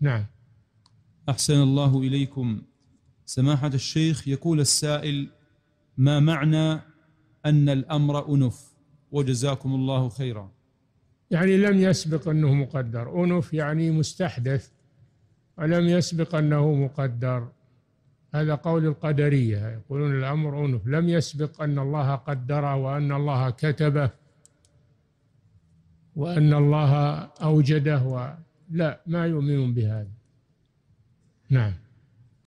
نعم أحسن الله إليكم سماحة الشيخ يقول السائل ما معنى أن الأمر أنف وجزاكم الله خيرا يعني لم يسبق أنه مقدر أنف يعني مستحدث ولم يسبق أنه مقدر هذا قول القدرية يقولون الأمر أنف لم يسبق أن الله قدره وأن الله كتبه وأن الله أوجده و... لا ما يؤمنون بهذا نعم